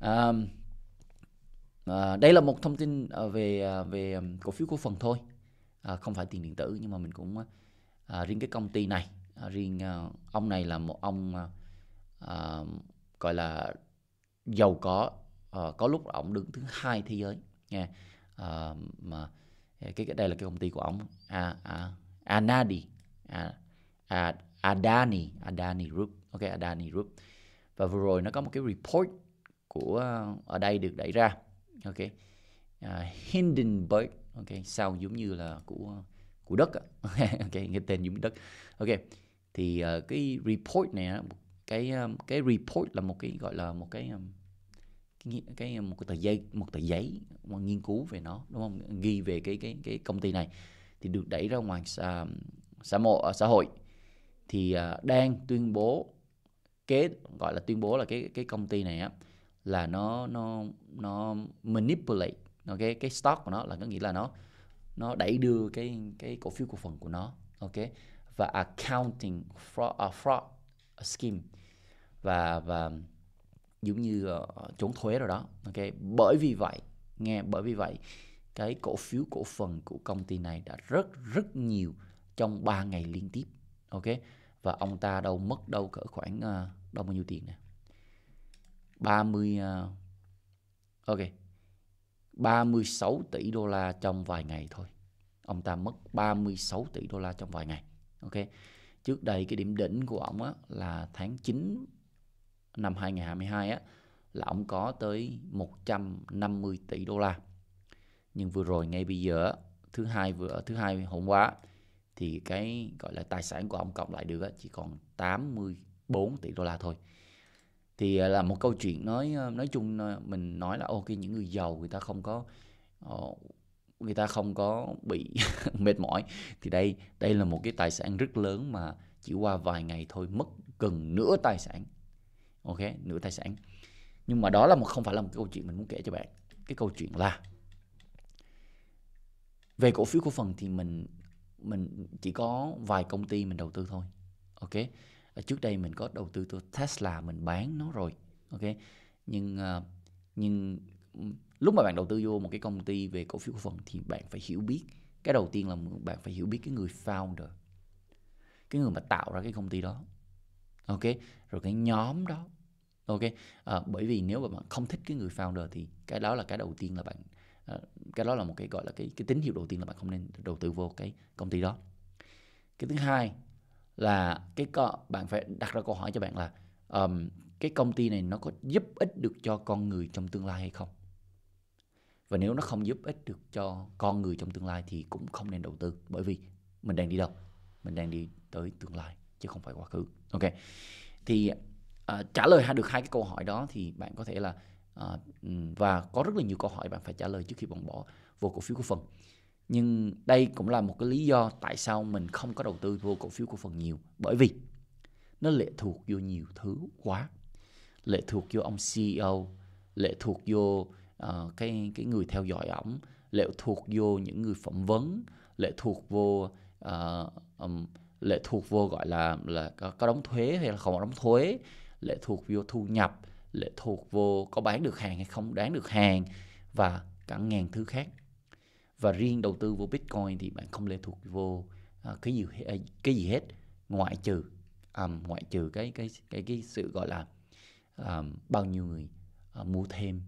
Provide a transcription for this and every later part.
à, à, đây là một thông tin ờ, về ờ, về cổ phiếu cổ phần thôi à, không phải tiền điện tử nhưng mà mình cũng à, riêng cái công ty này à, riêng à, ông này là một ông à, gọi là giàu có à, có lúc ông đứng thứ hai thế giới nha à, mà cái đây là cái công ty của ông à, à, Anadi à, à, Adani Adani Group ok Adani Group và vừa rồi nó có một cái report của ờ, ở đây được đẩy ra ok à, Hindenburg ok sao giống như là của của đất ok cái tên giống đất ok thì uh, cái report này cái ờ, cái report là một cái gọi là một cái cái, cái một cái tờ giấy một tờ giấy mà nghiên cứu về nó đúng không ghi về cái cái cái công ty này thì được đẩy ra ngoài xã xã, mộ, xã hội thì uh, đang tuyên bố kế gọi là tuyên bố là cái cái công ty này á là nó nó nó manipulate ok cái stock của nó là có nghĩa là nó nó đẩy đưa cái cái cổ phiếu cổ phần của nó ok và accounting fraud, uh, fraud scheme và và giống như uh, trốn thuế rồi đó ok bởi vì vậy nghe bởi vì vậy cái cổ phiếu cổ phần của công ty này đã rất rất nhiều trong 3 ngày liên tiếp ok và ông ta đâu mất đâu cỡ khoảng uh, đâu bao nhiêu tiền nè 30 à, ok 36 tỷ đô la trong vài ngày thôi ông ta mất 36 tỷ đô la trong vài ngày ok trước đây cái điểm đỉnh của ông á, là tháng 9 năm 2022 á, là ông có tới 150 tỷ đô la nhưng vừa rồi ngay bây giờ thứ hai vừa thứ hai hôm qua thì cái gọi là tài sản của ông cộng lại được chỉ còn 84 tỷ đô la thôi thì à, là một câu chuyện nói à, nói chung à, mình nói là ok những người giàu người ta không có ờ, người ta không có bị mệt mỏi thì đây đây là một cái tài sản rất lớn mà chỉ qua vài ngày thôi mất gần nửa tài sản ok nửa tài sản nhưng mà đó là một không phải là một câu chuyện mình muốn kể cho bạn cái câu chuyện là về cổ phiếu cổ phần thì mình mình chỉ có vài công ty mình đầu tư thôi ok trước đây mình có đầu tư tôi Tesla mình bán nó rồi ok nhưng ờ, nhưng lúc mà bạn đầu tư vô một cái công ty về cổ phiếu cổ phần thì bạn phải hiểu biết cái đầu tiên là bạn phải hiểu biết cái người founder cái người mà tạo ra cái công ty đó ok rồi cái nhóm đó ok à, bởi vì nếu mà bạn không thích cái người founder thì cái đó là cái đầu tiên là bạn ờ, cái đó là một cái gọi là cái cái tín hiệu đầu tiên là bạn không nên đầu tư vô cái công ty đó cái thứ hai là cái co, bạn phải đặt ra câu hỏi cho bạn là um, cái công ty này nó có giúp ích được cho con người trong tương lai hay không và nếu nó không giúp ích được cho con người trong tương lai thì cũng không nên đầu tư bởi vì mình đang đi đâu mình đang đi tới tương lai chứ không phải quá khứ ok thì uh, trả lời được hai cái câu hỏi đó thì bạn có thể là uh, và có rất là nhiều câu hỏi bạn phải trả lời trước khi bạn bỏ vô cổ phiếu cổ phần nhưng đây cũng là một cái lý do tại sao mình không có đầu tư vô cổ phiếu cổ phần nhiều bởi vì nó lệ thuộc vô nhiều thứ quá lệ thuộc vô ông CEO lệ thuộc vô uh, cái cái người theo dõi ổng lệ thuộc vô những người phỏng vấn lệ thuộc vô uh, um, lệ thuộc vô gọi là là có, có đóng thuế hay là không đóng thuế lệ thuộc vô thu nhập lệ thuộc vô có bán được hàng hay không bán được hàng và cả ngàn thứ khác và riêng đầu tư vô bitcoin thì bạn không lệ thuộc vô à, cái gì à, cái gì hết ngoại trừ um, ngoại trừ cái cái cái cái sự gọi là um, bao nhiêu người uh, mua thêm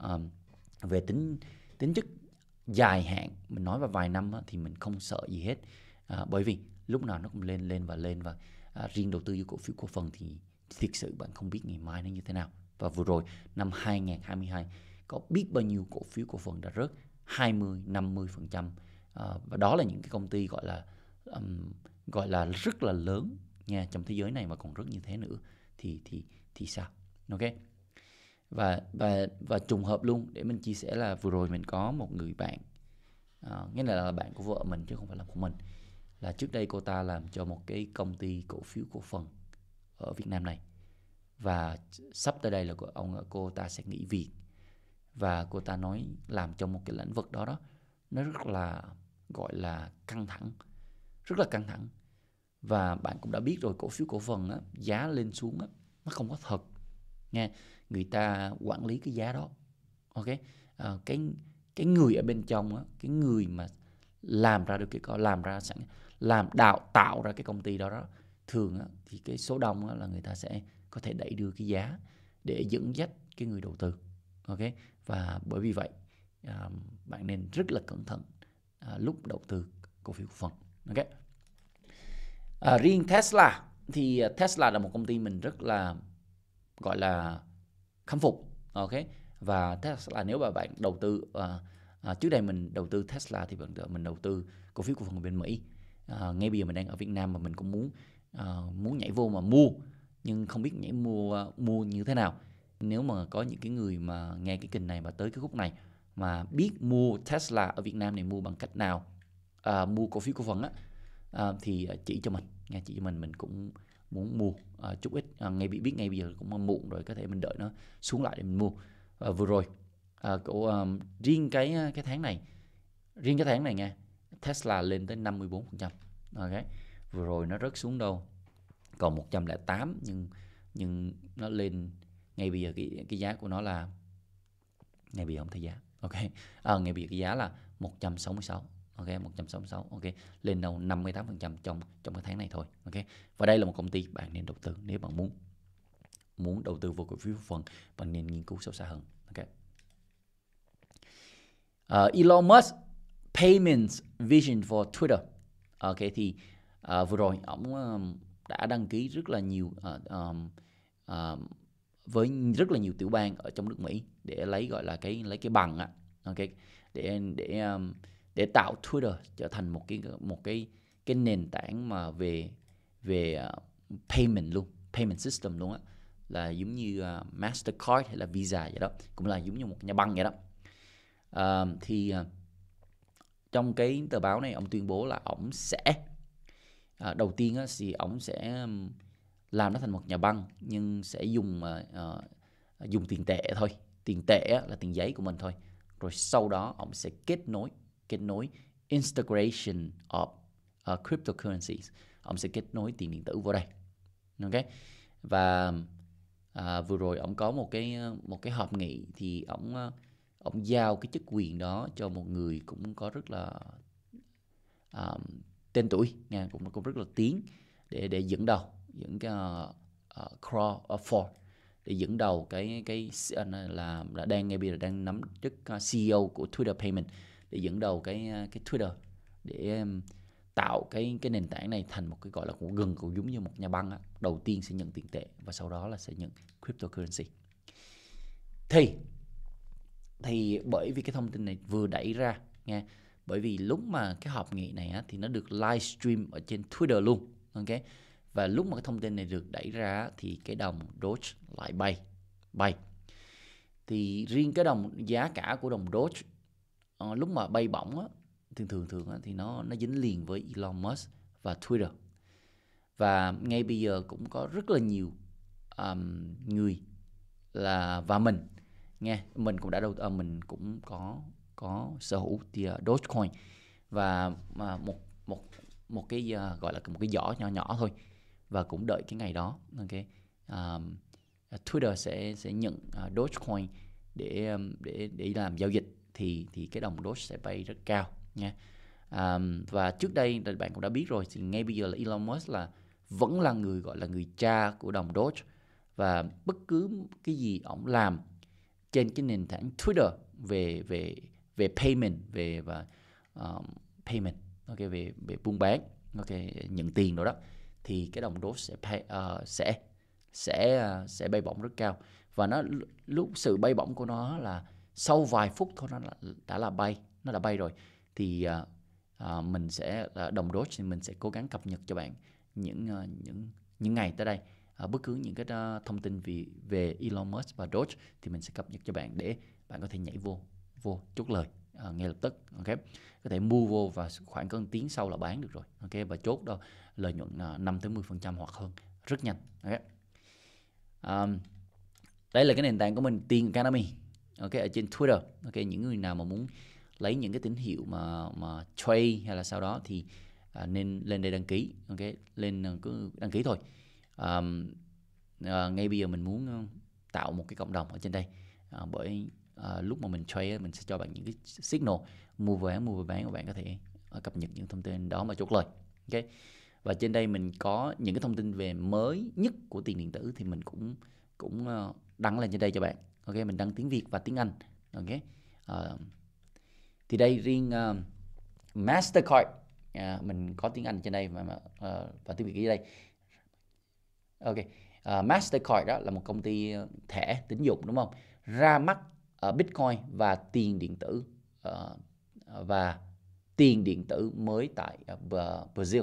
um, về tính tính chất dài hạn mình nói vào vài năm á, thì mình không sợ gì hết à, bởi vì lúc nào nó cũng lên lên và lên và à, riêng đầu tư vô cổ phiếu cổ phần thì thực sự bạn không biết ngày mai nó như thế nào và vừa rồi năm 2022 có biết bao nhiêu cổ phiếu cổ phần đã rớt 20 50% trăm ờ, và đó là những cái công ty gọi là um, gọi là rất là lớn nha trong thế giới này mà còn rất như thế nữa thì thì thì sao ok và và và trùng hợp luôn để mình chia sẻ là vừa rồi mình có một người bạn à, nghĩa là, là bạn của vợ mình chứ không phải là của mình là trước đây cô ta làm cho một cái công ty cổ phiếu cổ phần ở Việt Nam này và sắp tới đây là ông cô ta sẽ nghỉ việc và cô ta nói làm trong một cái lĩnh vực đó đó nó rất là gọi là căng thẳng rất là căng thẳng và bạn cũng đã biết rồi cổ phiếu cổ phần á, giá lên xuống á, nó không có thật nghe người ta quản lý cái giá đó ok à, cái cái người ở bên trong á, cái người mà làm ra được cái có làm ra sẵn làm đào tạo ra cái công ty đó đó thường á, thì cái số đông á, là người ta sẽ có thể đẩy đưa cái giá để dẫn dắt cái người đầu tư ok và bởi vì vậy à, bạn nên rất là cẩn thận à, lúc đầu tư cổ phiếu phần ok à, riêng Tesla thì à, Tesla là một công ty mình rất là gọi là khâm phục ok và Tesla nếu mà bạn đầu tư à, à, trước đây mình đầu tư Tesla thì bạn mình đầu tư cổ phiếu của phần bên Mỹ à, ngay bây giờ mình đang ở Việt Nam mà mình cũng muốn à, muốn nhảy vô mà mua nhưng không biết nhảy mua mua như thế nào nếu mà có những cái người mà nghe cái kênh này mà tới cái khúc này mà biết mua Tesla ở Việt Nam này mua bằng cách nào à, mua cổ phiếu cổ phần á à, thì à, chỉ cho mình nghe chỉ cho mình mình cũng muốn mua à, chút ít à, ngay bị biết ngay bây giờ cũng muộn rồi có thể mình đợi nó xuống lại để mình mua à, vừa rồi à, cổ, à, riêng cái à, cái tháng này riêng cái tháng này nghe Tesla lên tới 54% ok vừa rồi nó rớt xuống đâu còn 108 nhưng nhưng nó lên ngay bây giờ cái cái giá của nó là ngay bây giờ không thấy giá ok à, ngay bây giờ cái giá là 166 ok 166 ok lên đầu 58 phần trăm trong trong cái tháng này thôi ok và đây là một công ty bạn nên đầu tư nếu bạn muốn muốn đầu tư vào cổ phiếu phần bạn nên nghiên cứu sâu xa hơn ok uh, Elon Musk payments vision for Twitter ok thì uh, vừa rồi ông uh, đã đăng ký rất là nhiều uh, um, uh, với rất là nhiều tiểu bang ở trong nước Mỹ để lấy gọi là cái lấy cái bằng á, ok để để um, để tạo Twitter trở thành một cái một cái cái nền tảng mà về về uh, payment luôn, payment system luôn á là giống như uh, Mastercard hay là Visa vậy đó, cũng là giống như một nhà băng vậy đó. Um, uh, thì trong cái tờ báo này ông tuyên bố là ông sẽ uh, đầu tiên á, thì ông sẽ um, làm nó thành một nhà băng nhưng sẽ dùng uh, dùng tiền tệ thôi tiền tệ là tiền giấy của mình thôi rồi sau đó ông sẽ kết nối kết nối integration of uh, cryptocurrencies ông sẽ kết nối tiền điện tử vô đây ok và à, vừa rồi ông có một cái một cái họp nghị thì ông ông giao cái chức quyền đó cho một người cũng có rất là um, tên tuổi nha cũng cũng rất là tiếng để để dẫn đầu những cái uh, uh, core uh, four để dẫn đầu cái cái ờ, là là đang ngay bây giờ đang nắm chức ờ, CEO của Twitter Payment để dẫn đầu cái ờ, cái Twitter để tạo cái cái nền tảng này thành một cái gọi là cũng gần cũng giống như một nhà băng á. đầu tiên sẽ nhận tiền tệ và sau đó là sẽ nhận cryptocurrency thì thì bởi vì cái thông tin này vừa đẩy ra nghe bởi vì lúc mà cái họp nghị này á, thì nó được livestream ở trên Twitter luôn ok và lúc mà cái thông tin này được đẩy ra thì cái đồng Doge lại bay bay thì riêng cái đồng giá cả của đồng Doge uh, lúc mà bay bổng á, thường thường thường á, thì nó nó dính liền với Elon Musk và Twitter và ngay bây giờ cũng có rất là nhiều um, người là và mình nghe mình cũng đã đầu uh, mình cũng có có sở hữu thì uh, Dogecoin và uh, một một một cái uh, gọi là một cái giỏ nhỏ nhỏ thôi và cũng đợi cái ngày đó ok um, Twitter sẽ sẽ nhận uh, Dogecoin để để để làm giao dịch thì thì cái đồng Doge sẽ bay rất cao nha um, và trước đây bạn cũng đã biết rồi thì ngay bây giờ là Elon Musk là vẫn là người gọi là người cha của đồng Doge và bất cứ cái gì ông làm trên cái nền tảng Twitter về về về payment về và um, payment ok về về buôn bán ok nhận tiền đó đó thì cái đồng đô sẽ pay, uh, ờ, sẽ sẽ uh, sẽ bay bổng rất cao và nó lúc sự bay bổng của nó là sau vài phút thôi nó là, đã là bay nó đã bay rồi thì uh, uh, mình sẽ uh, đồng Doge thì mình sẽ cố gắng cập nhật cho bạn những uh, những những ngày tới đây uh, bất cứ những cái uh, thông tin về về Elon Musk và Doge thì mình sẽ cập nhật cho bạn để bạn có thể nhảy vô vô chốt lời uh, ngay lập tức ok có thể mua vô và khoảng cân tiếng sau là bán được rồi ok và chốt đâu lợi nhuận uh, ờ, 5 tới 10 phần trăm hoặc hơn rất nhanh ok um, đây là cái nền tảng của mình tiền Canami, ok ở trên Twitter ok những người nào mà muốn lấy những cái tín hiệu mà mà trade hay là sau đó thì à, nên lên đây đăng ký ok lên cứ đăng ký thôi um, à, ngay bây giờ mình muốn tạo một cái cộng đồng ở trên đây à, bởi Ờ, lúc mà mình trade mình sẽ cho bạn những cái signal mua về mua về bán và bạn có thể uh, cập nhật những thông tin đó mà chốt lời ok và trên đây mình có những cái thông tin về mới nhất của tiền điện tử thì mình cũng cũng ờ, đăng lên trên đây cho bạn ok mình đăng tiếng việt và tiếng anh ok uh, thì đây riêng uh, mastercard uh, mình có tiếng anh trên đây và uh, và tiếng việt dưới đây ok uh, mastercard đó là một công ty thẻ tín dụng đúng không ra mắt uh, Bitcoin và tiền điện tử ờ, và tiền điện tử mới tại ờ, Brazil.